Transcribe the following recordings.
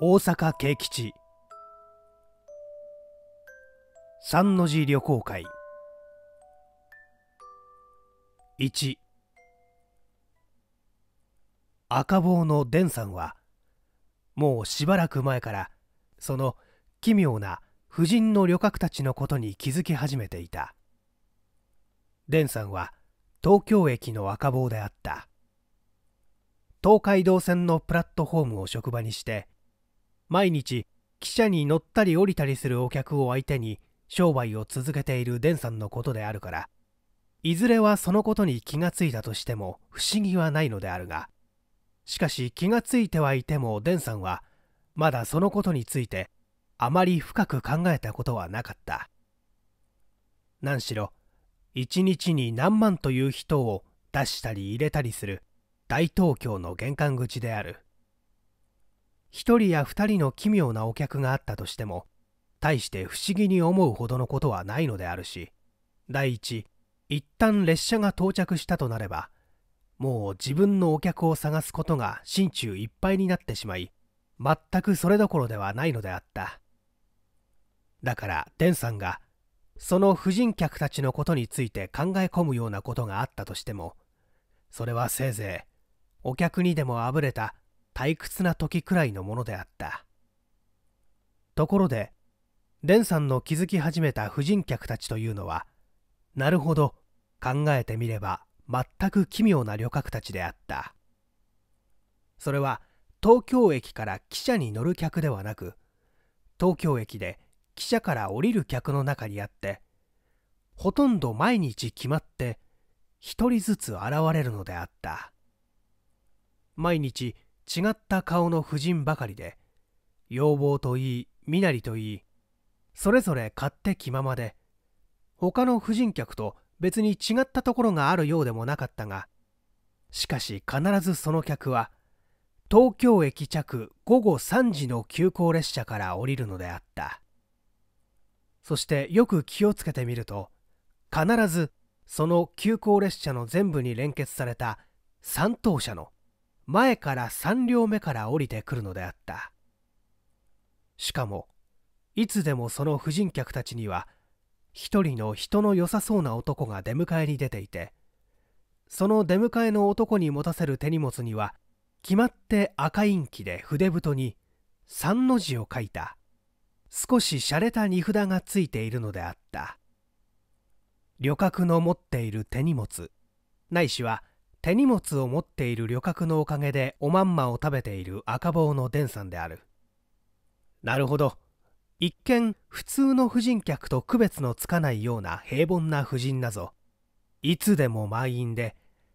大阪慶吉三の字旅行会1赤坊のデンさんはもうしばらく前からその奇妙な夫人の旅客たちのことに気づき始めていたデンさんは東京駅の赤坊であった東海道線のプラットホームを職場にして毎日汽車に乗ったり降りたりするお客を相手に商売を続けているデンさんのことであるからいずれはそのことに気がついたとしても不思議はないのであるがしかし気がついてはいてもデンさんはまだそのことについてあまり深く考えたことはなかった何しろ一日に何万という人を出したり入れたりする大東京の玄関口である1人や二人の奇妙なお客があったとしても大して不思議に思うほどのことはないのであるし第一一旦列車が到着したとなればもう自分のお客を探すことが心中いっぱいになってしまい全くそれどころではないのであっただから伝さんがその婦人客たちのことについて考え込むようなことがあったとしてもそれはせいぜいお客にでもあぶれた退屈な時くらいのものであったところで蓮さんの気づき始めた婦人客たちというのはなるほど考えてみれば全く奇妙な旅客たちであったそれは東京駅から汽車に乗る客ではなく東京駅で汽車から降りる客の中にあってほとんど毎日決まって1人ずつ現れるのであった毎日違った顔の婦人ばかりで要望といい身なりといいそれぞれ勝手気ままで他の婦人客と別に違ったところがあるようでもなかったがしかし必ずその客は東京駅着午後3時の急行列車から降りるのであったそしてよく気をつけてみると必ずその急行列車の全部に連結された3等車の前から3両目から降りてくるのであったしかもいつでもその婦人客たちには一人の人の良さそうな男が出迎えに出ていてその出迎えの男に持たせる手荷物には決まって赤インキで筆太に3の字を書いた少し洒落た荷札がついているのであった旅客の持っている手荷物ないしは手荷物を持っている旅客のおかげでおまんまを食べている赤坊のデンさんであるなるほど一見普通の婦人客と区別のつかないような平凡な婦人なぞいつでも満員で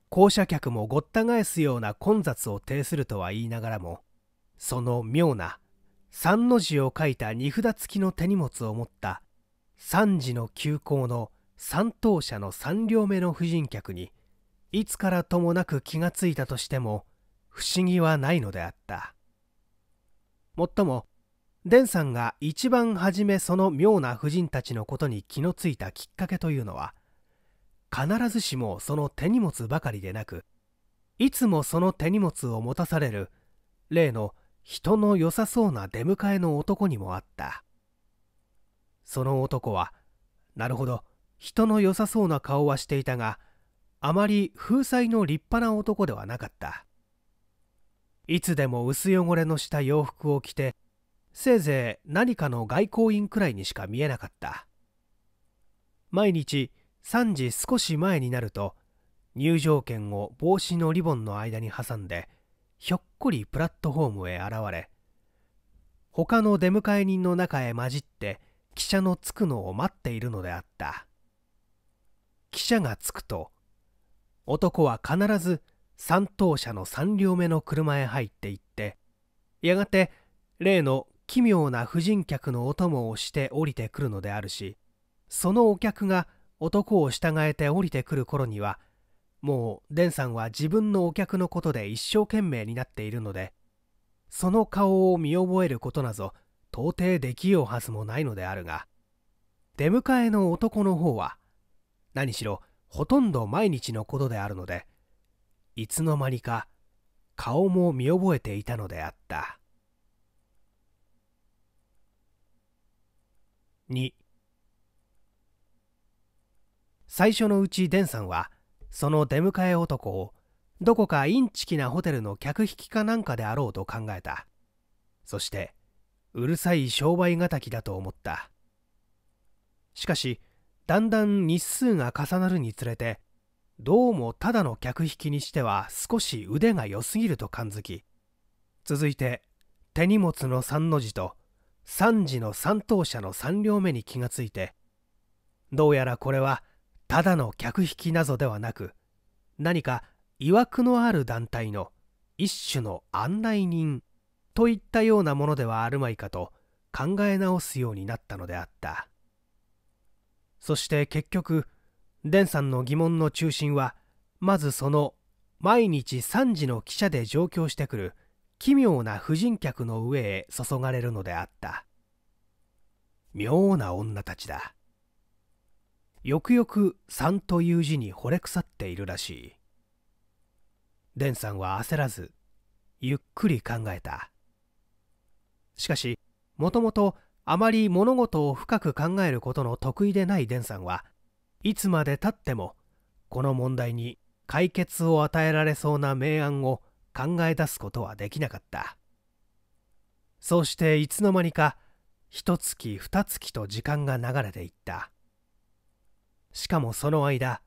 降車客もごった返すような混雑を呈するとは言いながらもその妙な3の字を書いた荷札付きの手荷物を持った3時の急行の3等車の3両目の婦人客にいつからともなく気がついたとしても不思議はないのであったもっともデンさんが一番初めその妙な婦人たちのことに気のついたきっかけというのは必ずしもその手荷物ばかりでなくいつもその手荷物を持たされる例の人の良さそうな出迎えの男にもあったその男はなるほど人の良さそうな顔はしていたがあまり風彩の立派な男ではなかったいつでも薄汚れのした洋服を着てせいぜい何かの外交員くらいにしか見えなかった毎日3時少し前になると入場券を帽子のリボンの間に挟んでひょっこりプラットホームへ現れ他の出迎え人の中へ混じって汽車の着くのを待っているのであった汽車が着くと男は必ず三等車の三両目の車へ入っていってやがて例の奇妙な婦人客のお供をして降りてくるのであるしそのお客が男を従えて降りてくる頃にはもう伝さんは自分のお客のことで一生懸命になっているのでその顔を見覚えることなぞ到底できようはずもないのであるが出迎えの男の方は何しろほとんど毎日のことであるのでいつの間にか顔も見覚えていたのであった2最初のうちデンさんはその出迎え男をどこかインチキなホテルの客引きかなんかであろうと考えたそしてうるさい商売敵だと思ったしかしだんだん日数が重なるにつれてどうもただの客引きにしては少し腕が良すぎると感づき続いて手荷物の3の字と3時の3等車の3両目に気がついてどうやらこれはただの客引きなどではなく何か曰くのある団体の一種の案内人といったようなものではあるまいかと考え直すようになったのであった。そして結局デンさんの疑問の中心はまずその毎日3時の汽車で上京してくる奇妙な婦人客の上へ注がれるのであった妙な女たちだよくよく「3」という字に惚れ腐っているらしいデンさんは焦らずゆっくり考えたしかしもともとあまり物事を深く考えることの得意でないデンさんはいつまでたってもこの問題に解決を与えられそうな明暗を考え出すことはできなかったそうしていつの間にか一月二月と時間が流れていったしかもその間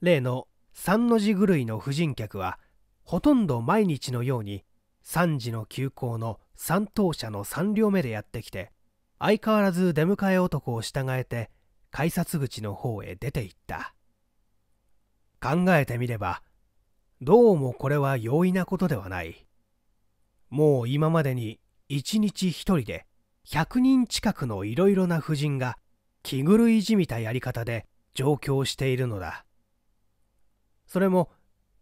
例の三の字狂いの婦人客はほとんど毎日のように3時の急行の3等車の3両目でやってきて相変わらず出迎え男を従えて改札口の方へ出て行った考えてみればどうもこれは容易なことではないもう今までに一日一人で100人近くのいろいろな婦人が気狂いじみたやり方で上京しているのだそれも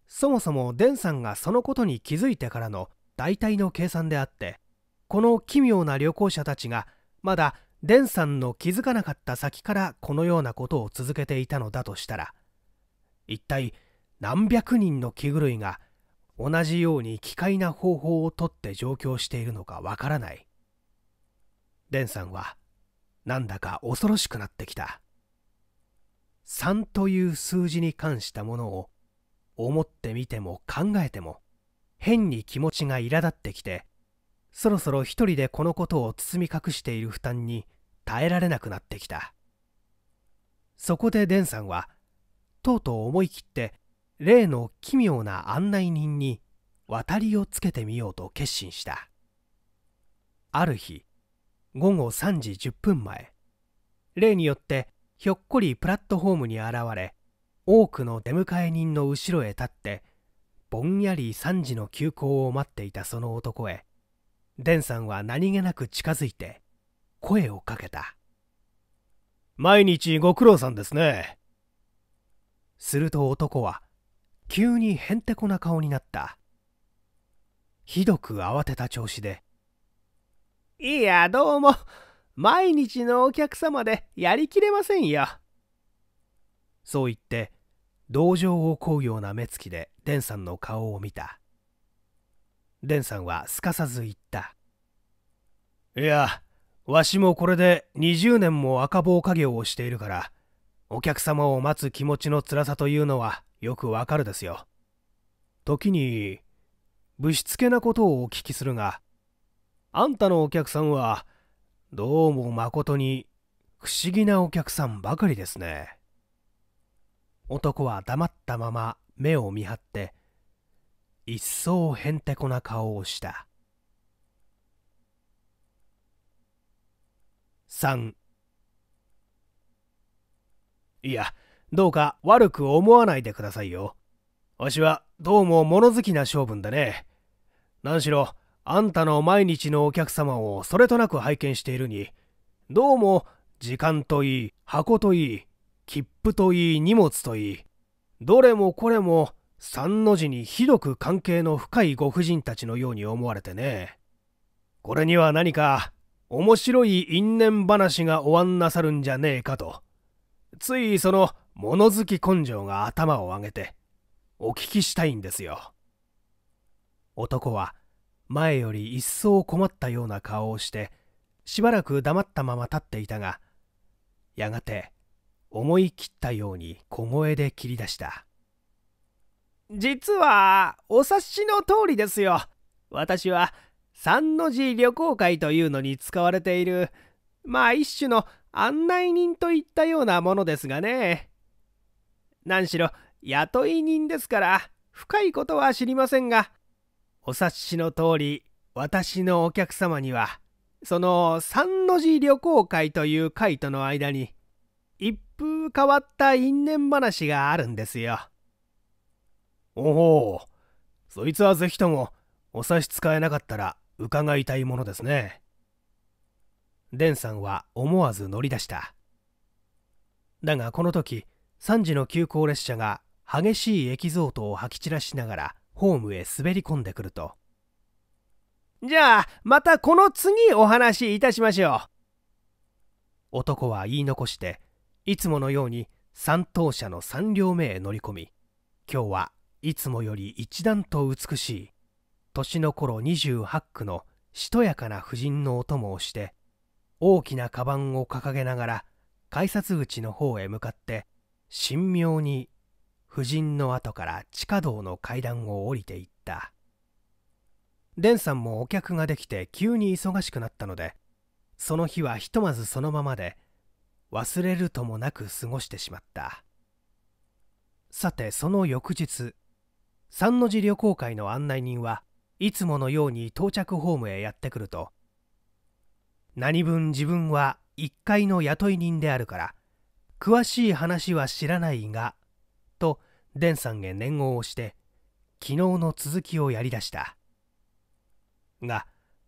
そもそもデンさんがそのことに気づいてからの大体の計算であってこの奇妙な旅行者たちがまだデンさんの気づかなかった先からこのようなことを続けていたのだとしたら一体何百人の器具類が同じように奇怪な方法をとって上京しているのかわからないデンさんはなんだか恐ろしくなってきた3という数字に関したものを思ってみても考えても変に気持ちが苛立ってきてそろそろ一人でこのことを包み隠している負担に耐えられなくなってきたそこでデンさんはとうとう思い切って例の奇妙な案内人に渡りをつけてみようと決心したある日午後3時10分前例によってひょっこりプラットホームに現れ多くの出迎え人の後ろへ立ってぼんやり3時の急行を待っていたその男へデンさんは何気なく近づいて声をかけた毎日ご苦労さんですねすると男は急にへんてこな顔になったひどく慌てた調子で「いやどうも毎日のお客様でやりきれませんよ」そう言って同情を請うような目つきでデンさんの顔を見た蓮さんはすかさず言ったいやわしもこれで20年も赤棒家業をしているからお客様を待つ気持ちの辛さというのはよくわかるですよ時にぶしつけなことをお聞きするがあんたのお客さんはどうも誠に不思議なお客さんばかりですね男は黙ったまま目を見張って一層へんてこな顔をした3いやどうか悪く思わないでくださいよわしはどうも物好きな性分だね何しろあんたの毎日のお客様をそれとなく拝見しているにどうも時間といい箱といい切符といい荷物といいどれもこれも三の字にひどく関係の深いご婦人たちのように思われてねこれには何か面白い因縁話がおわんなさるんじゃねえかとついその物好き根性が頭を上げてお聞きしたいんですよ男は前より一層困ったような顔をしてしばらく黙ったまま立っていたがやがて思い切ったように小声で切り出した実はお察しの通りですよ私は三の字旅行会というのに使われているまあ一種の案内人といったようなものですがね何しろ雇い人ですから深いことは知りませんがお察しの通り私のお客様にはその三の字旅行会という会との間に一風変わった因縁話があるんですよ。おおそいつはぜひともお差し支えなかったら伺いたいものですねデンさんは思わず乗り出しただがこの時3時の急行列車が激しいエキゾートを吐き散らしながらホームへ滑り込んでくるとじゃあまたこの次お話しいたしましょう男は言い残していつものように3等車の3両目へ乗り込み今日はいつもより一段と美しい年の頃28区のしとやかな婦人のお供をして大きなカバンを掲げながら改札口の方へ向かって神妙に夫人の後から地下道の階段を降りていった伝さんもお客ができて急に忙しくなったのでその日はひとまずそのままで忘れるともなく過ごしてしまったさてその翌日三の字旅行会の案内人はいつものように到着ホームへやってくると何分自分は1階の雇い人であるから詳しい話は知らないがとンさんへ念を押して昨日の続きをやりだしたが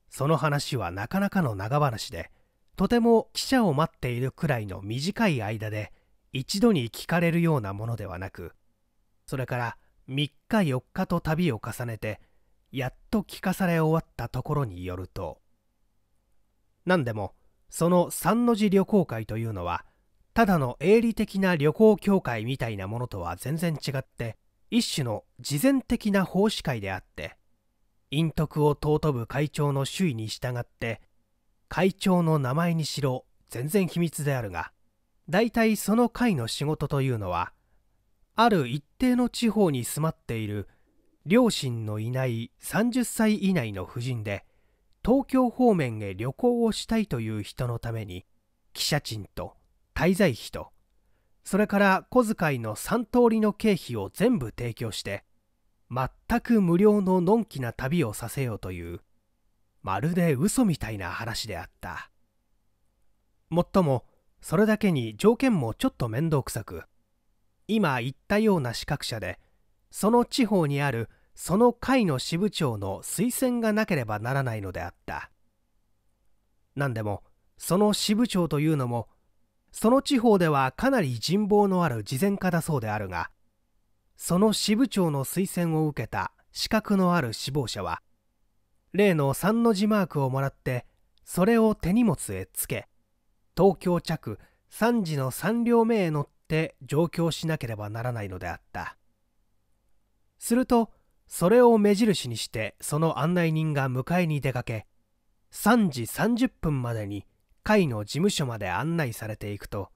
その話はなかなかの長話でとても記者を待っているくらいの短い間で一度に聞かれるようなものではなくそれから3日4日と旅を重ねてやっと聞かされ終わったところによると何でもその三の字旅行会というのはただの営利的な旅行協会みたいなものとは全然違って一種の慈善的な奉仕会であって陰徳を尊ぶ会長の周囲に従って会長の名前にしろ全然秘密であるが大体その会の仕事というのはある一定の地方に住まっている両親のいない30歳以内の婦人で東京方面へ旅行をしたいという人のために汽車賃と滞在費とそれから小遣いの3通りの経費を全部提供して全く無料ののんきな旅をさせようというまるで嘘みたいな話であったもっともそれだけに条件もちょっと面倒くさく今言ったような資格者でその地方にあるその会の支部長の推薦がなければならないのであった何でもその支部長というのもその地方ではかなり人望のある慈善家だそうであるがその支部長の推薦を受けた資格のある死亡者は例の3の字マークをもらってそれを手荷物へつけ東京着3時の3両目へ乗っって上京しなければならないのであったするとそれを目印にしてその案内人が迎えに出かけ3時30分までに会の事務所まで案内されていくと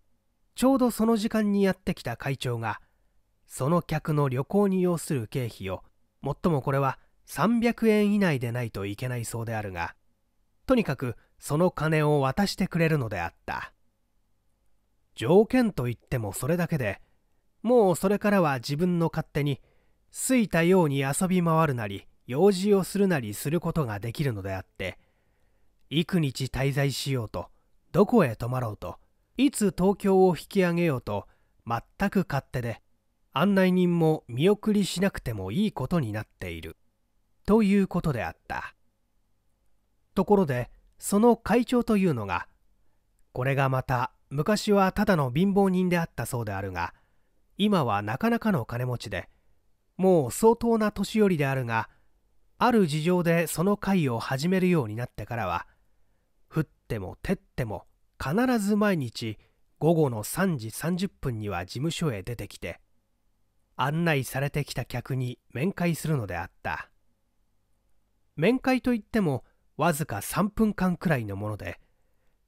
ちょうどその時間にやってきた会長がその客の旅行に要する経費をもっともこれは300円以内でないといけないそうであるがとにかくその金を渡してくれるのであった条件といってもそれだけでもうそれからは自分の勝手に好いたように遊び回るなり用事をするなりすることができるのであって幾日滞在しようとどこへ泊まろうといつ東京を引き上げようと全く勝手で案内人も見送りしなくてもいいことになっているということであったところでその会長というのがこれがまた昔はただの貧乏人であったそうであるが今はなかなかの金持ちでもう相当な年寄りであるがある事情でその会を始めるようになってからは降っても照っても必ず毎日午後の3時30分には事務所へ出てきて案内されてきた客に面会するのであった面会といってもわずか3分間くらいのもので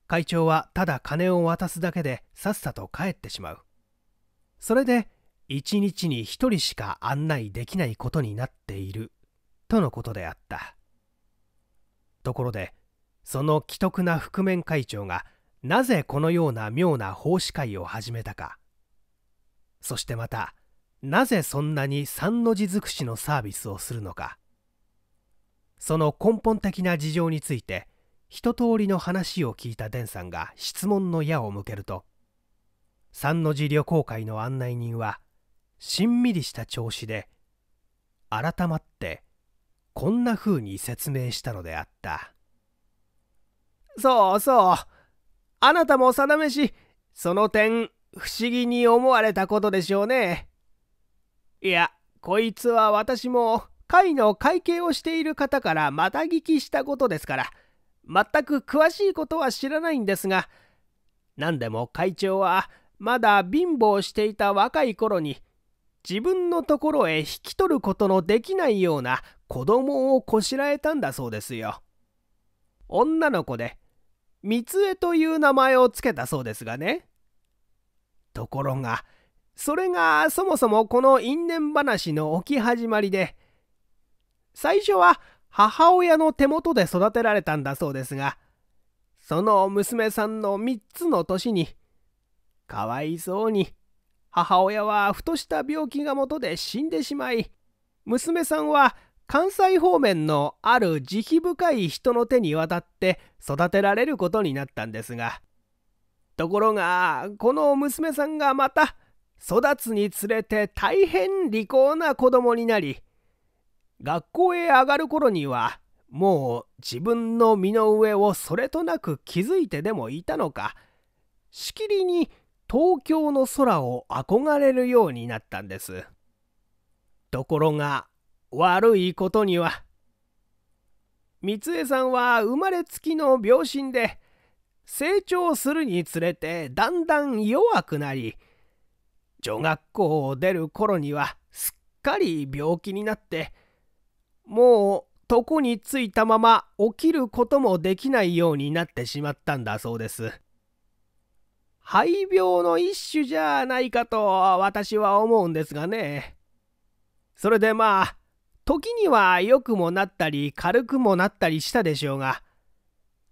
会長はただ金を渡すだけでさっさと帰ってしまうそれで一日に一人しか案内できないことになっているとのことであったところでその既得な覆面会長がなぜこのような妙な奉仕会を始めたかそしてまたなぜそんなに三の字尽くしのサービスをするのかその根本的な事情について一通りの話を聞いたンさんが質問の矢を向けると三の字旅行会の案内人はしんみりした調子で改まってこんな風に説明したのであったそうそうあなたも定めしその点不思議に思われたことでしょうねいやこいつは私も会の会計をしている方からまた聞きしたことですから。全く詳しいことは知らないんですが何でも会長はまだ貧乏していた若い頃に自分のところへ引き取ることのできないような子供をこしらえたんだそうですよ。女の子で三江という名前をつけたそうですがね。ところがそれがそもそもこの因縁話の起き始まりで最初は母親の手元で育てられたんだそうですが、その娘さんの3つの年に、かわいそうに、母親はふとした病気がもとで死んでしまい、娘さんは関西方面のある慈悲深い人の手に渡って育てられることになったんですが、ところが、この娘さんがまた、育つにつれて大変利口な子供になり、学校へ上がる頃にはもう自分の身の上をそれとなく気づいてでもいたのかしきりに東京の空を憧れるようになったんですところが悪いことには三江さんは生まれつきの病身で成長するにつれてだんだん弱くなり女学校を出る頃にはすっかり病気になってもう床についたまま起きることもできないようになってしまったんだそうです。肺病の一種じゃないかと私は思うんですがね。それでまあ時には良くもなったり軽くもなったりしたでしょうが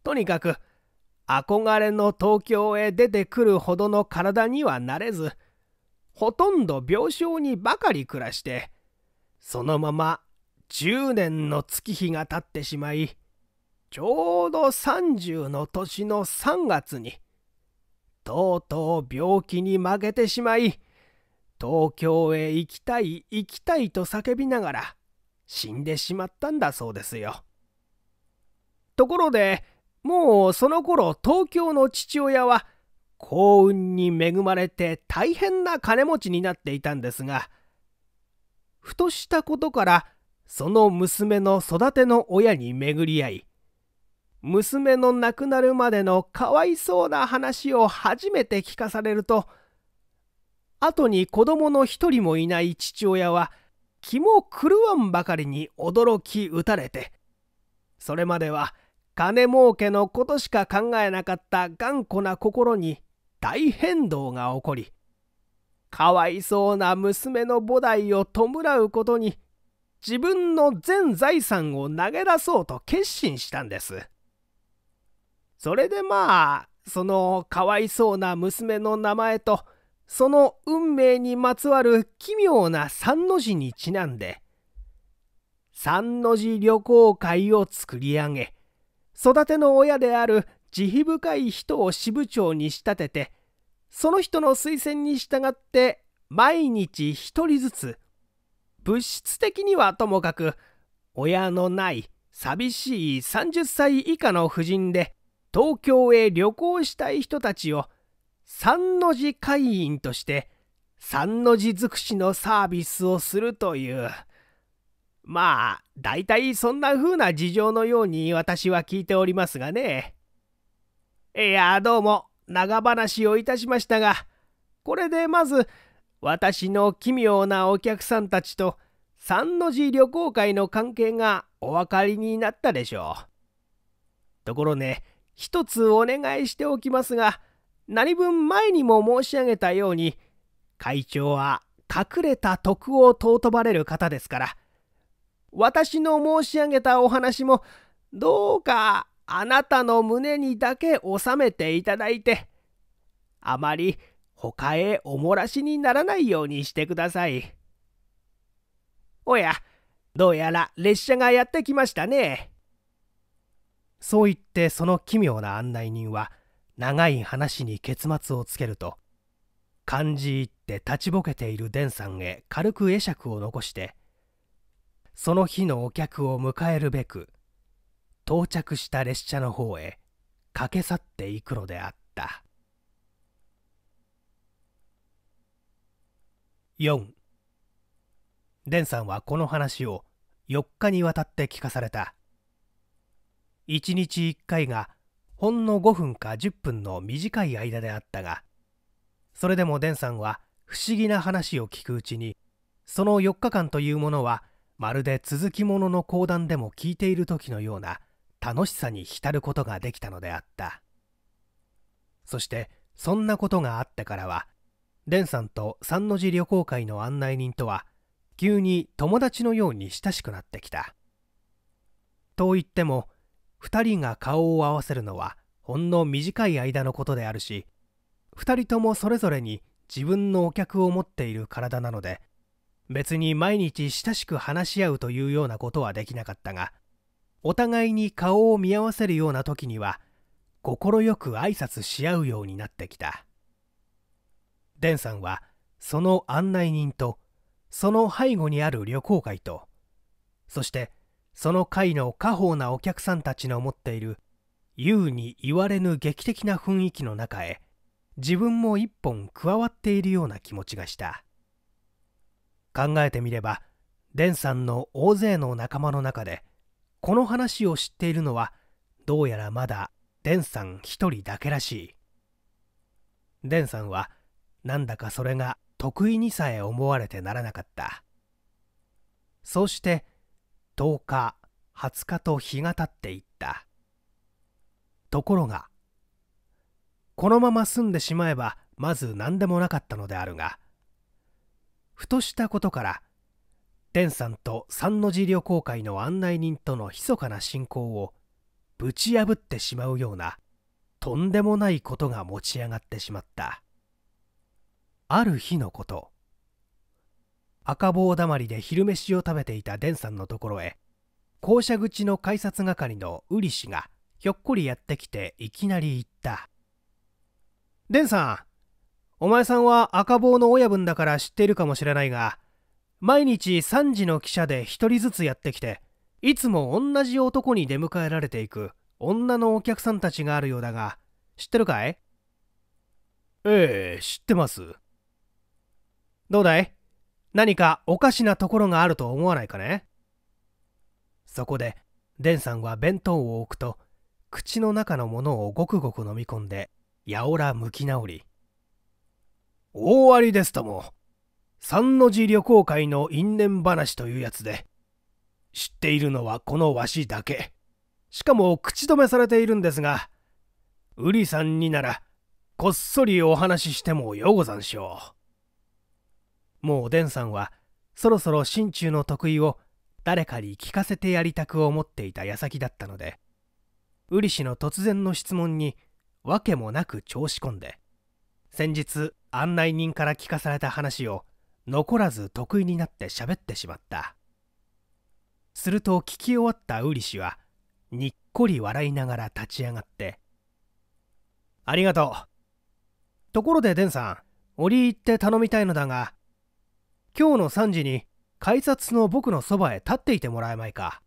とにかく憧れの東京へ出てくるほどの体にはなれずほとんど病床にばかり暮らしてそのまま10年の月日が経ってしまいちょうど30の年の3月にとうとう病気に負けてしまい東京へ行きたい行きたいと叫びながら死んでしまったんだそうですよ。ところでもうその頃東京の父親は幸運に恵まれて大変な金持ちになっていたんですがふとしたことからその娘の育ての親に巡り合い娘の亡くなるまでのかわいそうな話を初めて聞かされると後に子供の一人もいない父親は気も狂わんばかりに驚き打たれてそれまでは金儲けのことしか考えなかった頑固な心に大変動が起こりかわいそうな娘の菩提を弔うことに自分の全財産を投げ出そうと決心したんです。それでまあそのかわいそうな娘の名前とその運命にまつわる奇妙な三の字にちなんで三の字旅行会を作り上げ育ての親である慈悲深い人を支部長に仕立ててその人の推薦に従って毎日一人ずつ物質的にはともかく親のない寂しい30歳以下の婦人で東京へ旅行したい人たちを三の字会員として三の字尽くしのサービスをするというまあ大体そんな風な事情のように私は聞いておりますがねいやどうも長話をいたしましたがこれでまず私の奇妙なお客さんたちと三の字旅行会の関係がお分かりになったでしょう。ところね、一つお願いしておきますが、何分前にも申し上げたように、会長は隠れた徳を尊ばれる方ですから、私の申し上げたお話も、どうかあなたの胸にだけ収めていただいて、あまり他へお漏らしにならないようにしてください。おや、どうやら列車がやってきましたね。そう言ってその奇妙な案内人は長い話に結末をつけると感じ入って立ちぼけている伝さんへ軽く会釈を残してその日のお客を迎えるべく到着した列車の方へ駆け去っていくのであった。4デンさんはこの話を4日にわたって聞かされた1日1回がほんの5分か10分の短い間であったがそれでもデンさんは不思議な話を聞くうちにその4日間というものはまるで続きものの講談でも聞いている時のような楽しさに浸ることができたのであったそしてそんなことがあってからは蓮さんと三の字旅行会の案内人とは急に友達のように親しくなってきたと言っても2人が顔を合わせるのはほんの短い間のことであるし2人ともそれぞれに自分のお客を持っている体なので別に毎日親しく話し合うというようなことはできなかったがお互いに顔を見合わせるような時には快く挨拶し合うようになってきた。デンさんはその案内人とその背後にある旅行会とそしてその会の家宝なお客さんたちの持っている優に言われぬ劇的な雰囲気の中へ自分も一本加わっているような気持ちがした考えてみればデンさんの大勢の仲間の中でこの話を知っているのはどうやらまだデンさん一人だけらしいデンさんはなんだかそれが得意にさえ思われてならなかったそうして10日20日と日が経っていったところがこのまま住んでしまえばまず何でもなかったのであるがふとしたことから天さんと三の字旅行会の案内人との密かな信仰をぶち破ってしまうようなとんでもないことが持ち上がってしまった。ある日のこと赤坊だまりで昼飯を食べていたデンさんのところへ校舎口の改札係のウリ氏がひょっこりやってきていきなり言った「デンさんお前さんは赤坊の親分だから知っているかもしれないが毎日3時の汽車で1人ずつやってきていつも同じ男に出迎えられていく女のお客さんたちがあるようだが知ってるかい?」ええ知ってますどうだい何かおかしなところがあると思わないかねそこでデンさんは弁当を置くと口の中のものをごくごく飲み込んでやおら向き直り大ありですとも三の字旅行会の因縁話というやつで知っているのはこのわしだけしかも口止めされているんですがウリさんにならこっそりお話ししてもようござんしょう。もうおでんさんはそろそろ心中の得意を誰かに聞かせてやりたく思っていた矢先だったので瓜氏の突然の質問に訳もなく調子込んで先日案内人から聞かされた話を残らず得意になって喋ってしまったすると聞き終わったウリ氏はにっこり笑いながら立ち上がって「ありがとう」ところでデンさん折り入って頼みたいのだが今日の3時に改札の僕のそばへ立っていてもらえまいか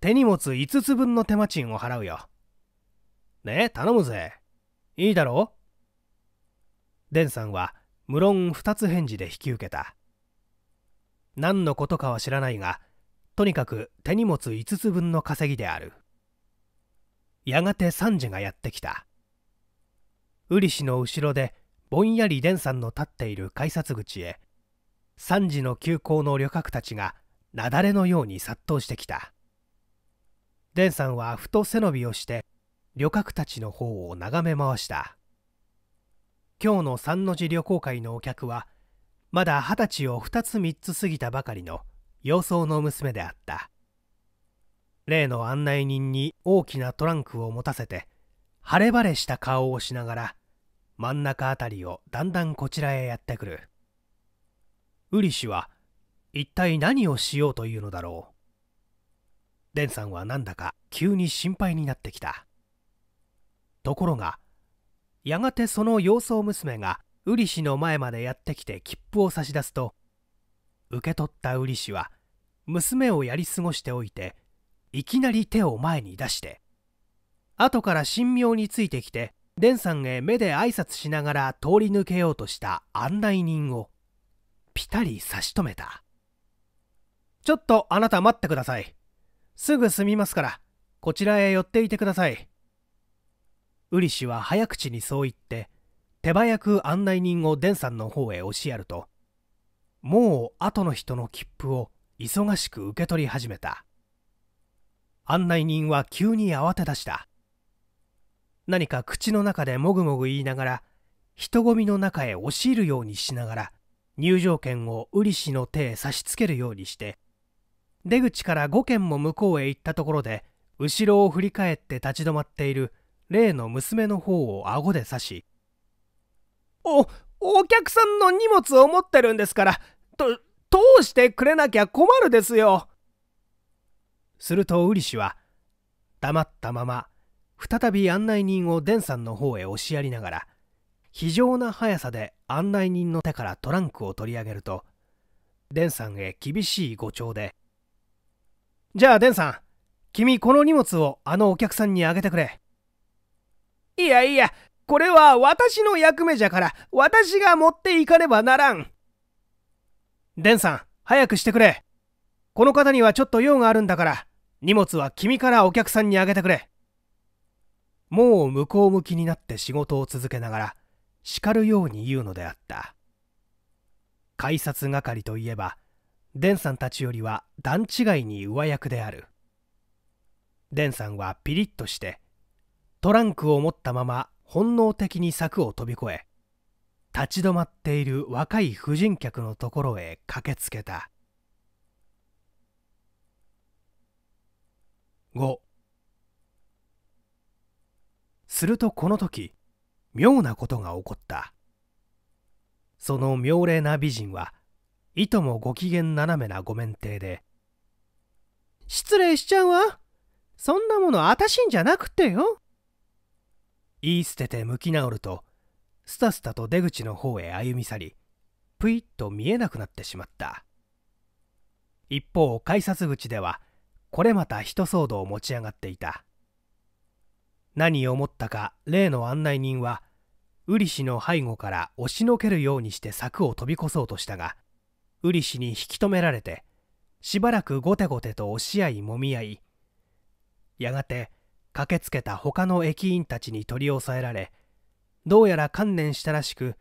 手荷物5つ分の手間賃を払うよねえ頼むぜいいだろうデンさんは無論2つ返事で引き受けた何のことかは知らないがとにかく手荷物5つ分の稼ぎであるやがて3時がやってきたウリ氏の後ろでぼんやりデンさんの立っている改札口へ3時の急行の旅客たちが雪崩のように殺到してきた伝さんはふと背伸びをして旅客たちの方を眺め回した今日の三の字旅行会のお客はまだ二十歳を2つ3つ過ぎたばかりの幼装の娘であった例の案内人に大きなトランクを持たせて晴れ晴れした顔をしながら真ん中辺りをだんだんこちらへやってくるウリ氏は一体何をしようというのだろうデンさんはなんだか急に心配になってきたところがやがてその様相娘がウリ氏の前までやってきて切符を差し出すと受け取ったウリ氏は娘をやり過ごしておいていきなり手を前に出して後から神妙についてきてデンさんへ目で挨拶しながら通り抜けようとした案内人をぴたり差し止めた。ちょっとあなた待ってください。すぐ済みますから、こちらへ寄っていてください。ウリ氏は早口にそう言って、手早く案内人をデンさんの方へ押しやると、もう後の人の切符を忙しく受け取り始めた。案内人は急に慌て出した。何か口の中でもぐもぐ言いながら、人混みの中へ押し入るようにしながら、入場券を瓜氏の手へ差し付けるようにして出口から5軒も向こうへ行ったところで後ろを振り返って立ち止まっている例の娘の方を顎で刺し「おお客さんの荷物を持ってるんですからと通してくれなきゃ困るですよ」すると瓜氏は黙ったまま再び案内人をンさんの方へ押しやりながら非常な速さで案内人の手からトランクを取り上げるとデンさんへ厳しい誤調で「じゃあデンさん君この荷物をあのお客さんにあげてくれ」「いやいやこれは私の役目じゃから私が持っていかねばならん」「デンさん早くしてくれ」この方にはちょっと用があるんだから荷物は君からお客さんにあげてくれもう向こう向きになって仕事を続けながら叱るように言うのであった改札係といえばデンさんたちよりは段違いに上役であるデンさんはピリッとしてトランクを持ったまま本能的に柵を飛び越え立ち止まっている若い婦人客のところへ駆けつけた5するとこの時妙なことが起こったその妙齢な美人はいともご機嫌斜めなご免停で「失礼しちゃうわそんなものあたしんじゃなくてよ」言い捨てて向き直るとスタスタと出口の方へ歩み去りぷいっと見えなくなってしまった一方改札口ではこれまた一騒動を持ち上がっていた何を思ったか例の案内人はウリ氏の背後から押しのけるようにして柵を飛び越そうとしたがウリ氏に引き止められてしばらくゴテゴテと押し合いもみ合いやがて駆けつけた他の駅員たちに取り押さえられどうやら観念したらしく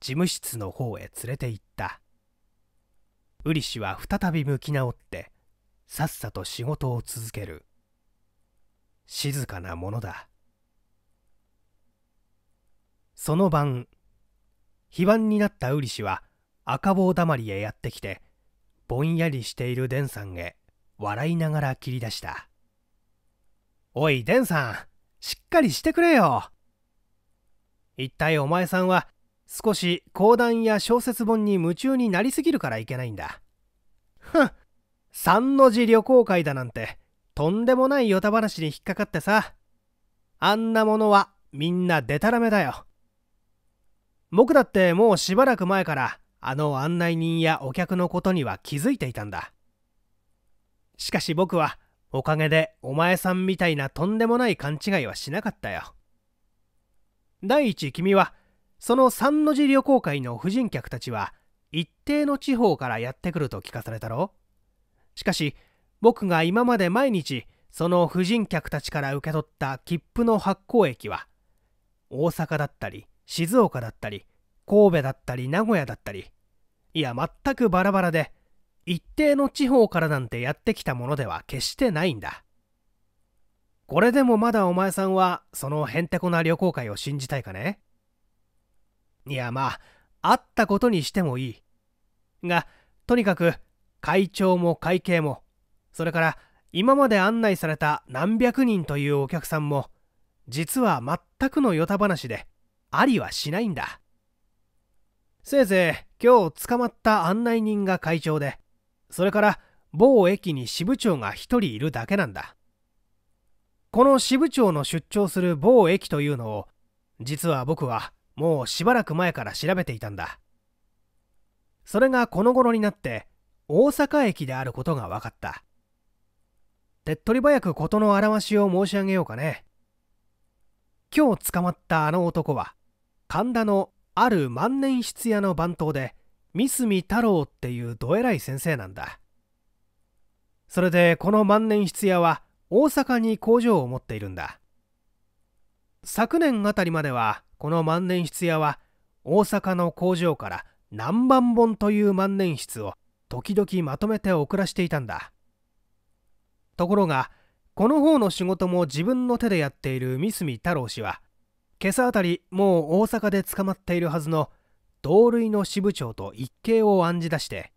事務室の方へ連れて行ったウリ氏は再び向き直ってさっさと仕事を続ける静かなものだその晩非番になったウリ氏は赤坊だまりへやってきてぼんやりしているデンさんへ笑いながら切り出したおいデンさんしっかりしてくれよ一体お前さんは少し講談や小説本に夢中になりすぎるからいけないんだふん三の字旅行会だなんてとんでもないヨタ話に引っかかってさあんなものはみんなでたらめだよ僕だってもうしばらく前からあの案内人やお客のことには気づいていたんだしかし僕はおかげでお前さんみたいなとんでもない勘違いはしなかったよ第一君はその三の字旅行会の婦人客たちは一定の地方からやってくると聞かされたろしかし僕が今まで毎日その婦人客たちから受け取った切符の発行益は大阪だったり静岡だったり神戸だったり名古屋だったりいや全くバラバラで一定の地方からなんてやってきたものでは決してないんだこれでもまだお前さんはそのへんてこな旅行会を信じたいかねいやまあ会ったことにしてもいいがとにかく会長も会計もそれから今まで案内された何百人というお客さんも実は全くのヨタ話でありはしないんだせいぜい今日捕まった案内人が会長でそれから某駅に支部長が1人いるだけなんだこの支部長の出張する某駅というのを実は僕はもうしばらく前から調べていたんだそれがこの頃になって大阪駅であることが分かった手っ取り早く事のあらしを申し上げようかね今日捕まったあの男は神田のある万年筆屋の番頭で三角太郎っていうどえらい先生なんだそれでこの万年筆屋は大阪に工場を持っているんだ昨年あたりまではこの万年筆屋は大阪の工場から何万本という万年筆を時々まとめて送らしていたんだところがこの方の仕事も自分の手でやっている三角太郎氏は今朝あたりもう大阪で捕まっているはずの同類の支部長と一計を案じ出して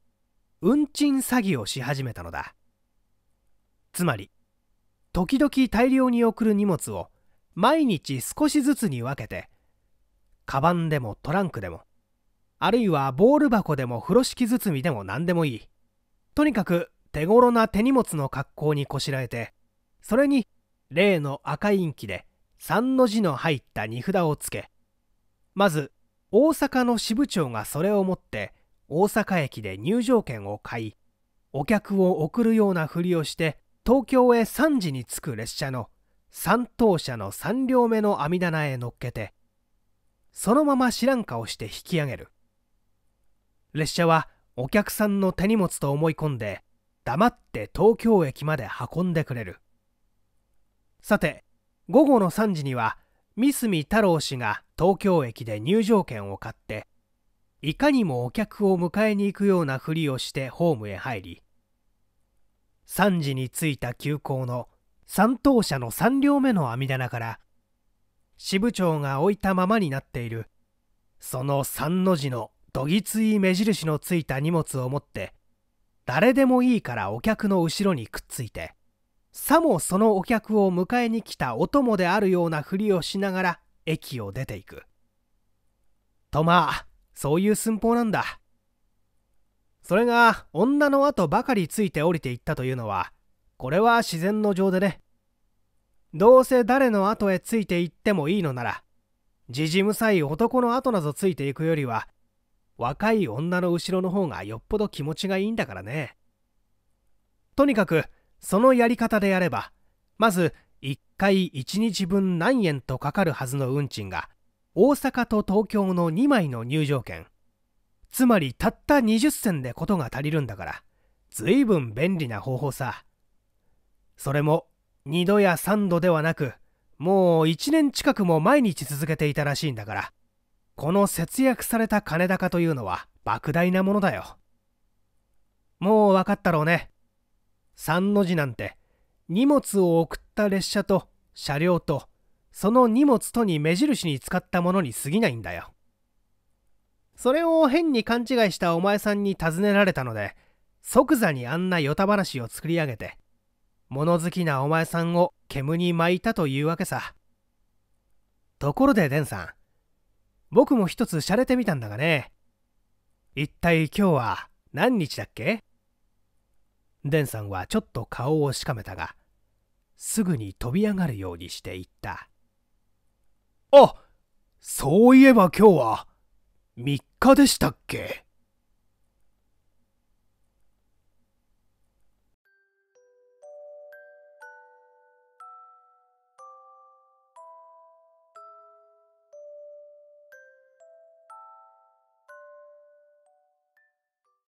運賃詐欺をし始めたのだつまり時々大量に送る荷物を毎日少しずつに分けてカバンでもトランクでもあるいはボール箱でも風呂敷包みでも何でもいいとにかく手頃な手荷物の格好にこしらえてそれに例の赤インキで3の字の入った荷札をつけまず大阪の支部長がそれを持って大阪駅で入場券を買いお客を送るようなふりをして東京へ3時に着く列車の3等車の3両目の網棚へ乗っけてそのまま知らん顔して引き上げる列車はお客さんの手荷物と思い込んで黙って東京駅まで運んでくれるさて午後の3時には三角太郎氏が東京駅で入場券を買っていかにもお客を迎えに行くようなふりをしてホームへ入り3時に着いた急行の3等車の3両目の網棚から支部長が置いたままになっているその3の字のどぎつい目印のついた荷物を持って誰でもいいからお客の後ろにくっついてさもそのお客を迎えに来たお供であるようなふりをしながら駅を出ていくとまあそういう寸法なんだそれが女の後ばかりついて降りていったというのはこれは自然の情でねどうせ誰の後へついていってもいいのならじじむさい男の後などついていくよりは若い女の後ろの方がよっぽど気持ちがいいんだからねとにかくそのやり方でやればまず1回1日分何円とかかるはずの運賃が大阪と東京の2枚の入場券つまりたった20銭でことが足りるんだから随分便利な方法さそれも2度や3度ではなくもう1年近くも毎日続けていたらしいんだからこの節約された金高というのは莫大なものだよもう分かったろうね3の字なんて荷物を送った列車と車両とその荷物とに目印に使ったものに過ぎないんだよ。それを変に勘違いしたお前さんに尋ねられたので即座にあんなヨタ話を作り上げて物好きなお前さんを煙に巻いたというわけさところでデンさん僕も一つ洒落てみたんだがね一体今日は何日だっけデンさんはちょっと顔をしかめたが、すぐに飛び上がるようにして言った。あそういえば今日は3日でしたっけ